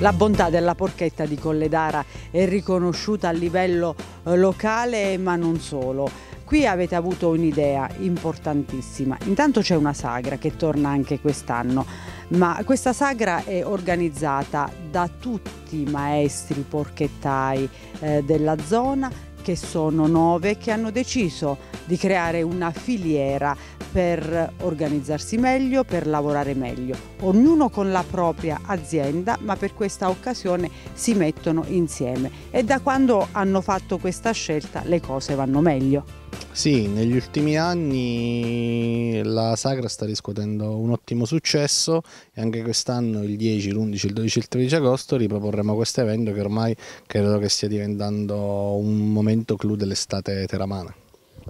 La bontà della porchetta di Colledara è riconosciuta a livello eh, locale ma non solo. Qui avete avuto un'idea importantissima. Intanto c'è una sagra che torna anche quest'anno, ma questa sagra è organizzata da tutti i maestri porchettai eh, della zona che sono nove che hanno deciso di creare una filiera per organizzarsi meglio, per lavorare meglio, ognuno con la propria azienda, ma per questa occasione si mettono insieme e da quando hanno fatto questa scelta le cose vanno meglio. Sì, negli ultimi anni la Sagra sta riscuotendo un ottimo successo e anche quest'anno il 10, l'11, il 12 e il 13 agosto riproporremo questo evento che ormai credo che stia diventando un momento clou dell'estate teramana.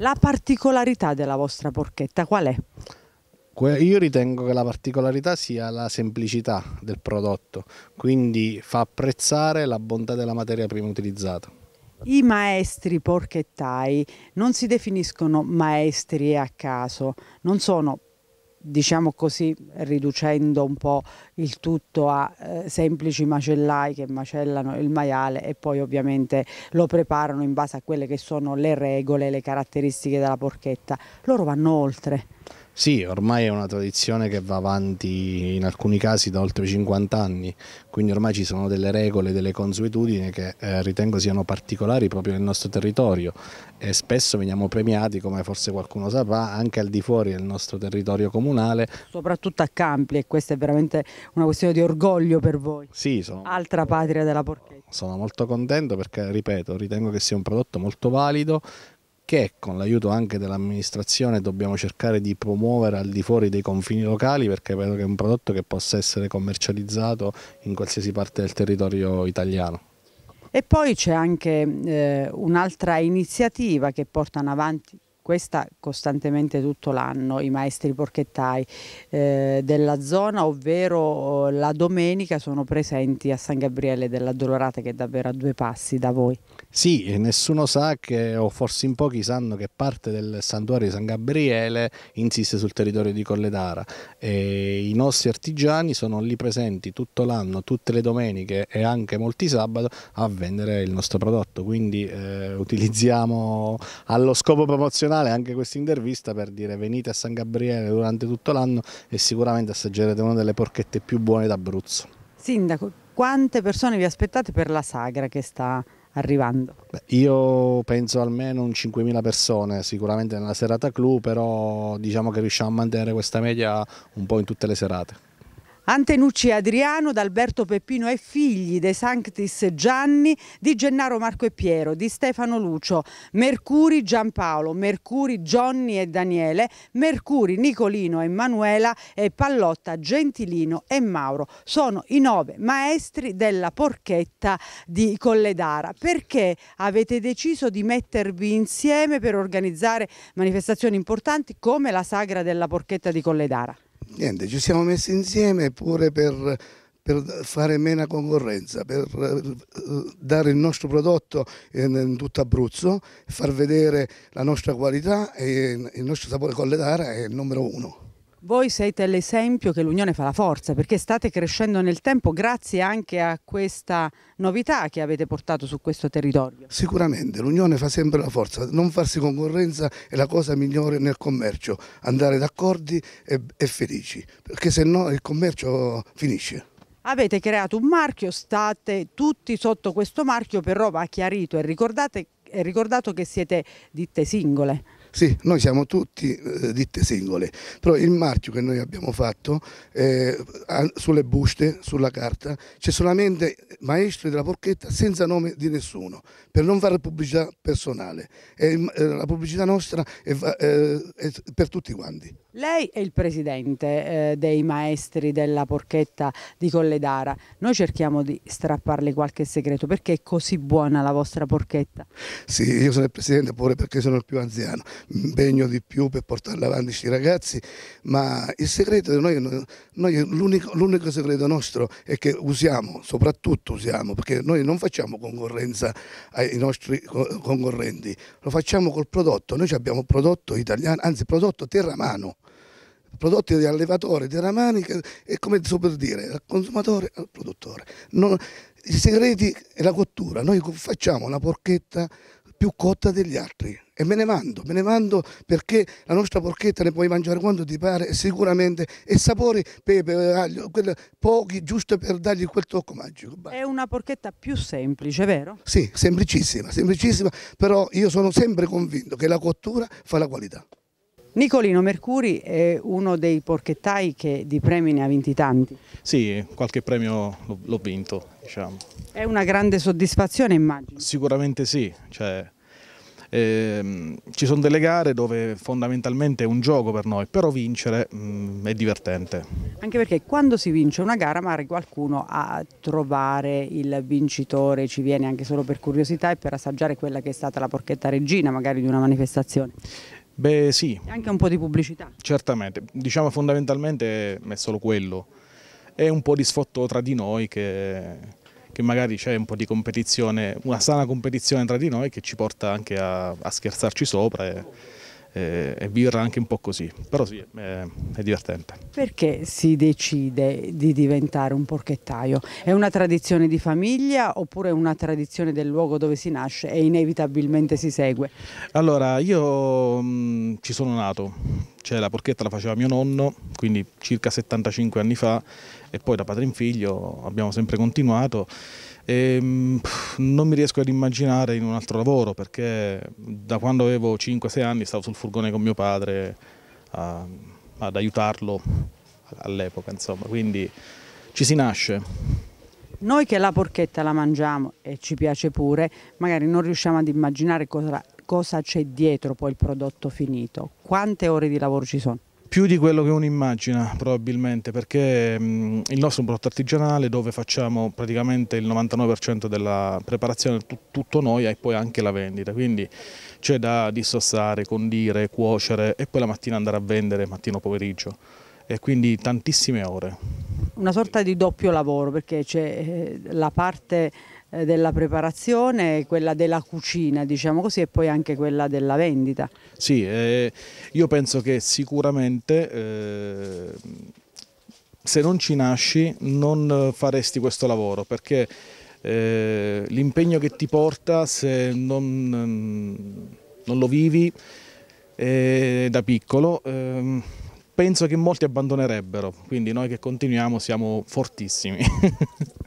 La particolarità della vostra porchetta qual è? Io ritengo che la particolarità sia la semplicità del prodotto, quindi fa apprezzare la bontà della materia prima utilizzata. I maestri porchettai non si definiscono maestri a caso, non sono diciamo così, riducendo un po' il tutto a eh, semplici macellai che macellano il maiale e poi ovviamente lo preparano in base a quelle che sono le regole, le caratteristiche della porchetta. Loro vanno oltre. Sì, ormai è una tradizione che va avanti in alcuni casi da oltre 50 anni, quindi ormai ci sono delle regole, delle consuetudini che eh, ritengo siano particolari proprio nel nostro territorio e spesso veniamo premiati, come forse qualcuno saprà, anche al di fuori del nostro territorio comunale. Soprattutto a Campli e questa è veramente una questione di orgoglio per voi. Sì, sono... Altra patria della porchetta. Sono molto contento perché, ripeto, ritengo che sia un prodotto molto valido che con l'aiuto anche dell'amministrazione dobbiamo cercare di promuovere al di fuori dei confini locali perché vedo che è un prodotto che possa essere commercializzato in qualsiasi parte del territorio italiano. E poi c'è anche eh, un'altra iniziativa che portano avanti questa costantemente tutto l'anno i maestri porchettai eh, della zona ovvero eh, la domenica sono presenti a San Gabriele della Dolorata che è davvero a due passi da voi. Sì, nessuno sa che, o forse in pochi sanno che parte del santuario di San Gabriele insiste sul territorio di Colledara e i nostri artigiani sono lì presenti tutto l'anno, tutte le domeniche e anche molti sabato a vendere il nostro prodotto, quindi eh, utilizziamo allo scopo promozionale anche questa intervista per dire venite a San Gabriele durante tutto l'anno e sicuramente assaggerete una delle porchette più buone d'Abruzzo. Sindaco, quante persone vi aspettate per la sagra che sta arrivando? Io penso almeno un 5.000 persone sicuramente nella serata clou, però diciamo che riusciamo a mantenere questa media un po' in tutte le serate. Antenucci Adriano, d'Alberto Peppino e figli, De Sanctis Gianni, di Gennaro Marco e Piero, di Stefano Lucio, Mercuri Giampaolo, Mercuri Gianni e Daniele, Mercuri Nicolino e Manuela e Pallotta Gentilino e Mauro. Sono i nove maestri della porchetta di Colledara. Perché avete deciso di mettervi insieme per organizzare manifestazioni importanti come la Sagra della Porchetta di Colledara? niente, ci siamo messi insieme pure per, per fare meno concorrenza, per eh, dare il nostro prodotto in tutto Abruzzo, far vedere la nostra qualità e il nostro sapore colletare è il numero uno. Voi siete l'esempio che l'unione fa la forza perché state crescendo nel tempo grazie anche a questa novità che avete portato su questo territorio. Sicuramente l'unione fa sempre la forza, non farsi concorrenza è la cosa migliore nel commercio, andare d'accordi e, e felici perché se no il commercio finisce. Avete creato un marchio, state tutti sotto questo marchio, però va chiarito e ricordate è ricordato che siete ditte singole. Sì, noi siamo tutti eh, ditte singole, però il marchio che noi abbiamo fatto eh, sulle buste, sulla carta, c'è solamente maestri della porchetta senza nome di nessuno, per non fare pubblicità personale. E, eh, la pubblicità nostra è, eh, è, per tutti quanti. Lei è il presidente eh, dei maestri della porchetta di Colledara. Noi cerchiamo di strapparle qualche segreto, perché è così buona la vostra porchetta? Sì, io sono il presidente pure perché sono il più anziano impegno di più per portare avanti questi ragazzi, ma il segreto di noi, noi l'unico, segreto nostro è che usiamo, soprattutto usiamo, perché noi non facciamo concorrenza ai nostri concorrenti, lo facciamo col prodotto, noi abbiamo prodotto italiano, anzi prodotto terramano prodotti di allevatore, di ramani, è come so per dire, dal consumatore al produttore. Non, I segreti è la cottura, noi facciamo una porchetta più cotta degli altri e me ne mando, me ne mando perché la nostra porchetta ne puoi mangiare quando ti pare sicuramente e sapori pepe, aglio, quella, pochi giusto per dargli quel tocco magico. È una porchetta più semplice, vero? Sì, semplicissima, semplicissima, però io sono sempre convinto che la cottura fa la qualità. Nicolino Mercuri è uno dei porchettai che di premi ne ha vinti tanti. Sì, qualche premio l'ho vinto. Diciamo. È una grande soddisfazione immagino. Sicuramente sì, cioè, ehm, ci sono delle gare dove fondamentalmente è un gioco per noi, però vincere mh, mm, è divertente. Anche perché quando si vince una gara magari qualcuno a trovare il vincitore ci viene anche solo per curiosità e per assaggiare quella che è stata la porchetta regina magari di una manifestazione. Beh sì. E anche un po' di pubblicità. Certamente, diciamo fondamentalmente è solo quello. È un po' di sfotto tra di noi che, che magari c'è un po' di competizione, una sana competizione tra di noi che ci porta anche a, a scherzarci sopra. E, eh, e viverla anche un po' così, però sì, è, eh, è, divertente. Perché si decide di diventare un porchettaio? È una tradizione di famiglia oppure è una tradizione del luogo dove si nasce e inevitabilmente si segue? Allora, io mh, mm, ci sono nato, cioè la porchetta la faceva mio nonno, quindi circa 75 anni fa, e poi da padre in figlio abbiamo sempre continuato. E, ehm, non mi riesco ad immaginare in un altro lavoro perché da quando avevo 5-6 anni stavo sul furgone con mio padre a, ad aiutarlo all'epoca, insomma, quindi ci si nasce. Noi che la porchetta la mangiamo e ci piace pure, magari non riusciamo ad immaginare cosa, cosa c'è dietro poi il prodotto finito. Quante ore di lavoro ci sono? Più di quello che uno immagina probabilmente perché mh, mm, il nostro è un prodotto artigianale dove facciamo praticamente il 99% della preparazione tut tutto noi e poi anche la vendita, quindi c'è da dissossare, condire, cuocere e poi la mattina andare a vendere, mattino pomeriggio e quindi tantissime ore. Una sorta di doppio lavoro perché c'è eh, la parte eh, della preparazione, quella della cucina diciamo così e poi anche quella della vendita. Sì, eh, io penso che sicuramente eh, se non ci nasci non faresti questo lavoro perché eh, l'impegno che ti porta se non, non lo vivi eh, da piccolo ehm, penso che molti abbandonerebbero, quindi noi che continuiamo siamo fortissimi.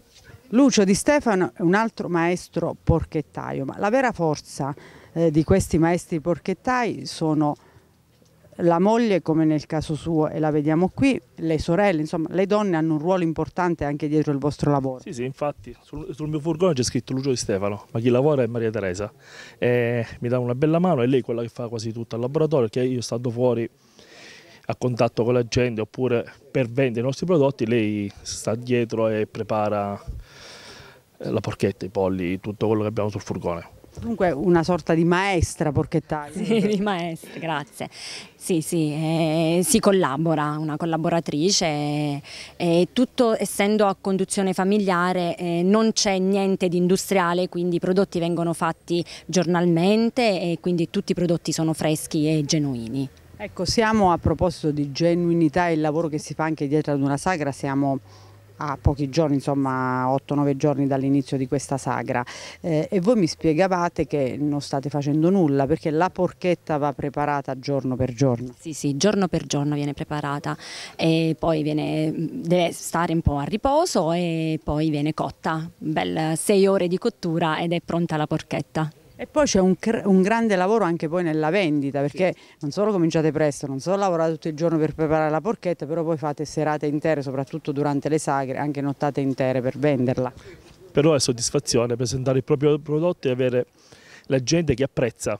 Lucio Di Stefano è un altro maestro porchettaio, ma la vera forza eh, di questi maestri porchettai sono la moglie, come nel caso suo, e la vediamo qui, le sorelle, insomma, le donne hanno un ruolo importante anche dietro il vostro lavoro. Sì, sì, infatti, sul, sul mio furgone c'è scritto Lucio Di Stefano, ma chi lavora è Maria Teresa. Eh, mi dà una bella mano, è lei quella che fa quasi tutto il laboratorio, perché io stando fuori a contatto con la gente oppure per vendere i nostri prodotti, lei sta dietro e prepara eh, la porchetta, i polli, tutto quello che abbiamo sul furgone. Dunque una sorta di maestra porchettaia. Sì, di maestra, grazie. Sì, sì, eh, si collabora, una collaboratrice. Eh, eh, tutto essendo a conduzione familiare eh, non c'è niente di industriale, quindi i prodotti vengono fatti giornalmente e quindi tutti i prodotti sono freschi e genuini. Ecco, siamo a proposito di genuinità e il lavoro che si fa anche dietro ad una sagra, siamo a pochi giorni, insomma 8-9 giorni dall'inizio di questa sagra eh, e voi mi spiegavate che non state facendo nulla perché la porchetta va preparata giorno per giorno. Sì, sì, giorno per giorno viene preparata e poi viene, deve stare un po' a riposo e poi viene cotta, bel 6 ore di cottura ed è pronta la porchetta. E poi c'è un, un, grande lavoro anche poi nella vendita, perché sì. non solo cominciate presto, non solo lavorate tutto il giorno per preparare la porchetta, però poi fate serate intere, soprattutto durante le sagre, anche nottate intere per venderla. Però è soddisfazione presentare il proprio prodotto e avere la gente che apprezza,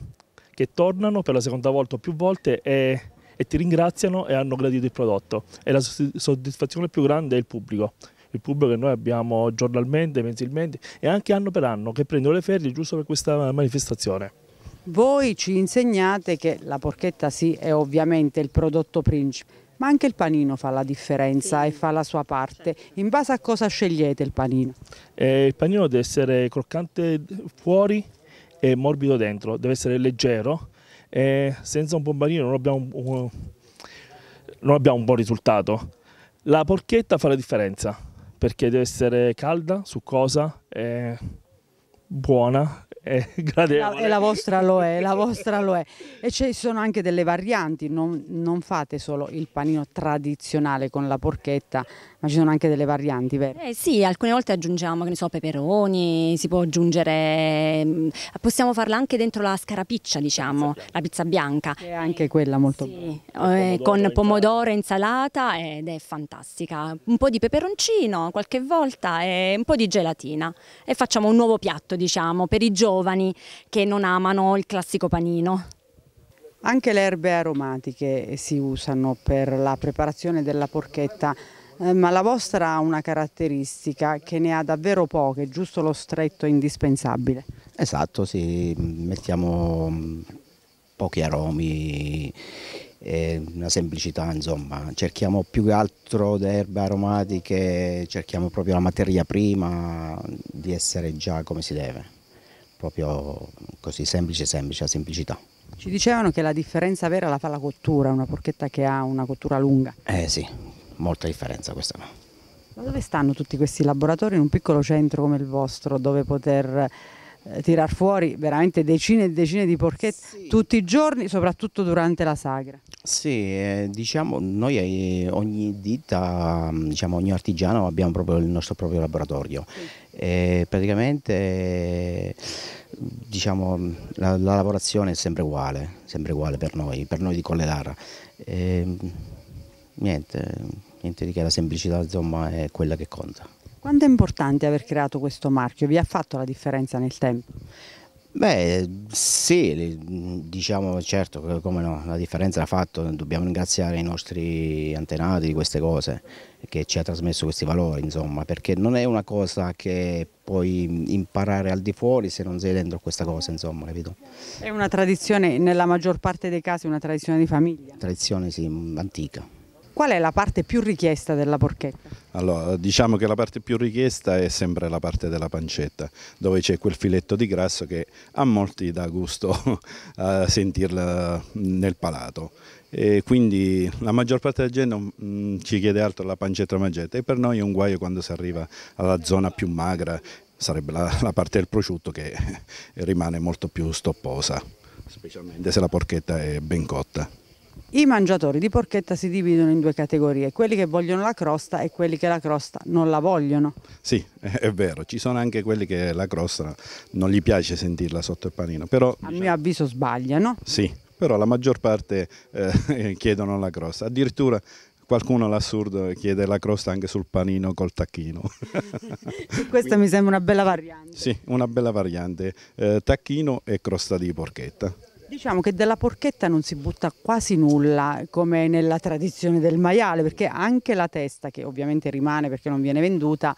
che tornano per la seconda volta o più volte e, e ti ringraziano e hanno gradito il prodotto. E la soddisfazione più grande è il pubblico il pubblico che noi abbiamo giornalmente, mensilmente e anche anno per anno che prendono le ferie giusto per questa manifestazione. Voi ci insegnate che la porchetta sì è ovviamente il prodotto principe, ma anche il panino fa la differenza sì. e fa la sua parte. In base a cosa scegliete il panino? Eh, il panino deve essere croccante fuori e morbido dentro, deve essere leggero. Eh, senza un buon panino non abbiamo un, non abbiamo un buon risultato. La porchetta fa la differenza perché deve essere calda, succosa e buona è gradevole. La, e la vostra lo è, la vostra lo è. E ci sono anche delle varianti, non, non, fate solo il panino tradizionale con la porchetta, ma ci sono anche delle varianti, vero? Eh sì, alcune volte aggiungiamo, che ne so, peperoni, si può aggiungere, mm, possiamo farla anche dentro la scarapiccia, diciamo, pizza la pizza bianca. Che è anche quella molto sì. buona. Eh, pomodoro, con pomodoro, insalata ed è fantastica. Un po' di peperoncino qualche volta e un po' di gelatina e facciamo un nuovo piatto diciamo, per i giovani che non amano il classico panino. Anche le erbe aromatiche si usano per la preparazione della porchetta, eh, ma la vostra ha una caratteristica che ne ha davvero poche, giusto lo stretto indispensabile. Esatto, sì, mettiamo mm, pochi aromi una semplicità insomma cerchiamo più che altro erbe aromatiche cerchiamo proprio la materia prima di essere già come si deve proprio così semplice semplice la semplicità ci dicevano che la differenza vera la fa la cottura una porchetta che ha una cottura lunga eh sì molta differenza questa ma dove stanno tutti questi laboratori in un piccolo centro come il vostro dove poter eh, tirar fuori veramente decine e decine di porchette sì. tutti i giorni, soprattutto durante la sagra. Sì, eh, diciamo noi eh, ogni ditta, mm, diciamo ogni artigiano abbiamo proprio il nostro proprio laboratorio. Sì. Eh, praticamente diciamo, la, la, lavorazione è sempre uguale, sempre uguale per noi, per noi di Collelara. Ehm, niente, niente di che la semplicità insomma è quella che conta. Quanto è importante aver creato questo marchio? Vi ha fatto la differenza nel tempo? Beh sì, diciamo certo, come no, la differenza l'ha fatto, dobbiamo ringraziare i nostri antenati di queste cose, che ci ha trasmesso questi valori, insomma, perché non è una cosa che puoi imparare al di fuori se non sei dentro questa cosa, insomma, capito? È una tradizione, nella maggior parte dei casi, una tradizione di famiglia? Tradizione sì, antica. Qual è la parte più richiesta della porchetta? Allora, diciamo che la parte più richiesta è sempre la parte della pancetta, dove c'è quel filetto di grasso che a molti dà gusto a sentirla nel palato. E quindi la maggior parte della gente mh, mm, ci chiede altro la pancetta magetta e per noi è un guaio quando si arriva alla zona più magra, sarebbe la, la parte del prosciutto che rimane molto più stopposa, specialmente se la porchetta è ben cotta. I mangiatori di porchetta si dividono in due categorie, quelli che vogliono la crosta e quelli che la crosta non la vogliono. Sì, è vero, ci sono anche quelli che la crosta non gli piace sentirla sotto il panino, però... A diciamo... mio avviso sbagliano. Sì, però la maggior parte eh, chiedono la crosta, addirittura qualcuno all'assurdo chiede la crosta anche sul panino col tacchino. Questa Quindi, mi sembra una bella variante. Sì, una bella variante, eh, tacchino e crosta di porchetta. Diciamo che della porchetta non si butta quasi nulla come nella tradizione del maiale perché anche la testa che ovviamente rimane perché non viene venduta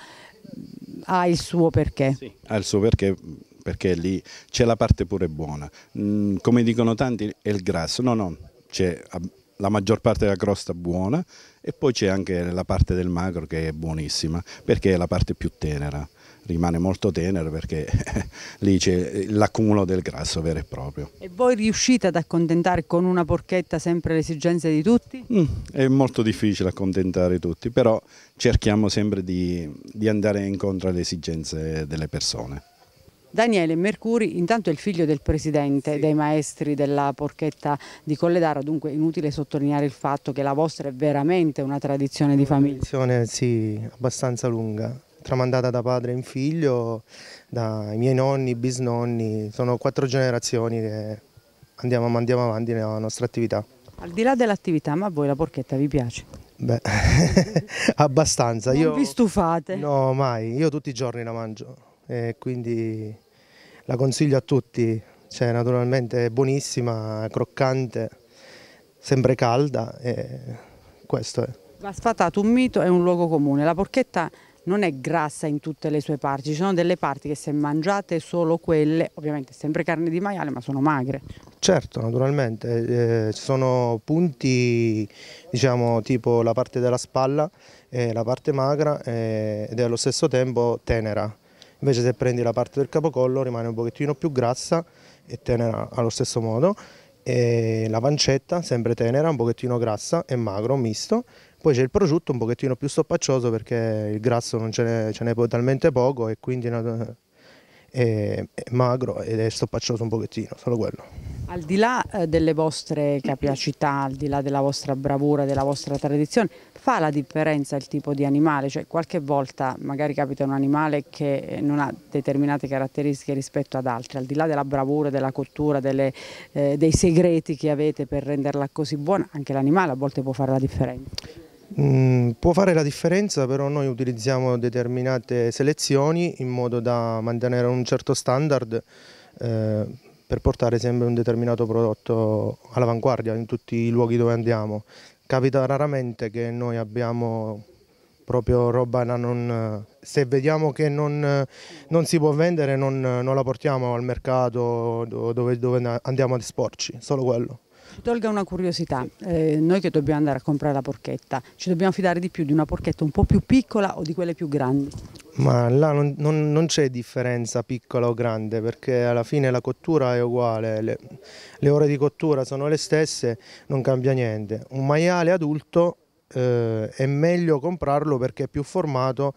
ha il suo perché. Sì, ha il suo perché perché lì c'è la parte pure buona. Mm, come dicono tanti è il grasso, no no, c'è la maggior parte della crosta buona e poi c'è anche la parte del magro che è buonissima perché è la parte più tenera rimane molto tenero perché lì c'è l'accumulo del grasso vero e proprio. E voi riuscite ad accontentare con una porchetta sempre le esigenze di tutti? Mm, è molto difficile accontentare tutti, però cerchiamo sempre di, di andare incontro alle esigenze delle persone. Daniele Mercuri intanto è il figlio del presidente dei maestri della porchetta di Colledara, dunque è inutile sottolineare il fatto che la vostra è veramente una tradizione di famiglia. Una tradizione sì, abbastanza lunga tramandata da padre in figlio, dai miei nonni, bisnonni, sono quattro generazioni che andiamo, andiamo avanti nella nostra attività. Al di là dell'attività, ma a voi la porchetta vi piace? Beh, abbastanza. Non Io... vi stufate? No, mai. Io tutti i giorni la mangio, e quindi la consiglio a tutti. Cioè, naturalmente è buonissima, croccante, sempre calda e questo è. Va sfatato un mito e un luogo comune. La porchetta non è grassa in tutte le sue parti, ci sono delle parti che se mangiate solo quelle, ovviamente sempre carne di maiale, ma sono magre. Certo, naturalmente, eh, eh, ci sono punti diciamo tipo la parte della spalla, eh, la parte magra eh, ed è allo stesso tempo tenera, invece se prendi la parte del capocollo rimane un pochettino più grassa e tenera allo stesso modo, e eh, la pancetta sempre tenera, un pochettino grassa e magro, misto, poi c'è il prosciutto un pochettino più stoppaccioso perché il grasso non ce n'è talmente poco e quindi è, è, magro ed è stoppaccioso un pochettino, solo quello. Al di là eh, delle vostre capacità, al di là della vostra bravura, della vostra tradizione, fa la differenza il tipo di animale? Cioè qualche volta magari capita un animale che non ha determinate caratteristiche rispetto ad altri, al di là della bravura, della cottura, delle, eh, dei segreti che avete per renderla così buona, anche l'animale a volte può fare la differenza. Mm, può fare la differenza, però noi utilizziamo determinate selezioni in modo da mantenere un certo standard eh, per portare sempre un determinato prodotto all'avanguardia in tutti i luoghi dove andiamo. Capita raramente che noi abbiamo proprio roba da non... se vediamo che non, non si può vendere non, non, la portiamo al mercato dove, dove andiamo ad esporci, solo quello. Tolga una curiosità, eh, noi che dobbiamo andare a comprare la porchetta, ci dobbiamo fidare di più di una porchetta un po' più piccola o di quelle più grandi? Ma là non, non, non c'è differenza piccola o grande perché alla fine la cottura è uguale, le, le, ore di cottura sono le stesse, non cambia niente. Un maiale adulto eh, è meglio comprarlo perché è più formato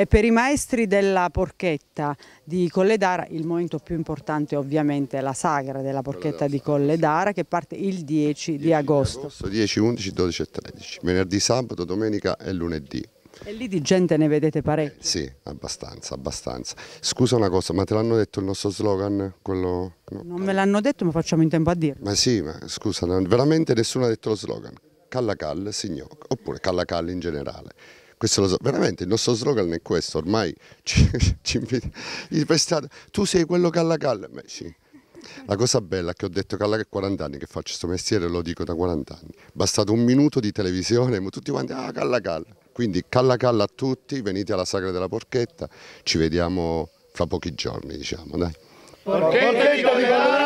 e per i maestri della porchetta di Colledara, il momento più importante ovviamente è la sagra della porchetta di Colledara che parte il 10, 10 di agosto. agosto. 10, 11, 12 e 13, venerdì, sabato, domenica e lunedì. E lì di gente ne vedete parecchio? Eh, sì, abbastanza, abbastanza. Scusa una cosa, ma te l'hanno detto il nostro slogan? Quello... No. Non me l'hanno detto, ma facciamo in tempo a dirlo. Ma sì, ma scusa, veramente nessuno ha detto lo slogan. Calla Cal, signor, oppure Calla Cal in generale. Questo lo so, veramente il nostro slogan è questo, ormai ci, ci invitiamo, tu sei quello che alla galla, Beh, sì. La cosa bella è che ho detto calla che alla 40 anni che faccio questo mestiere lo dico da 40 anni. Bastato un minuto di televisione, ma tutti quanti, ah, calla calla. Quindi calla calla a tutti, venite alla Sagra della Porchetta, ci vediamo fra pochi giorni, diciamo, dai. Porchetta di calla